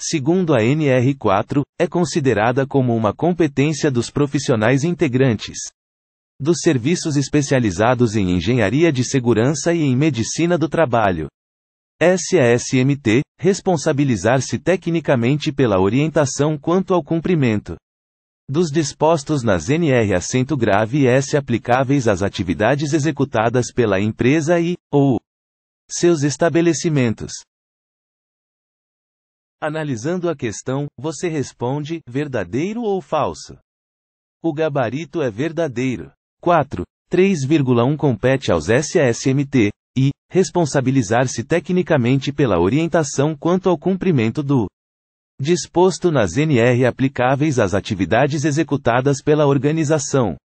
segundo a NR4, é considerada como uma competência dos profissionais integrantes dos serviços especializados em engenharia de segurança e em medicina do trabalho. SASMT, responsabilizar-se tecnicamente pela orientação quanto ao cumprimento dos dispostos nas NR acento grave e S aplicáveis às atividades executadas pela empresa e, ou, seus estabelecimentos. Analisando a questão, você responde: verdadeiro ou falso? O gabarito é verdadeiro. 4. 3,1 compete aos SASMT, e responsabilizar-se tecnicamente pela orientação quanto ao cumprimento do disposto nas NR aplicáveis às atividades executadas pela organização.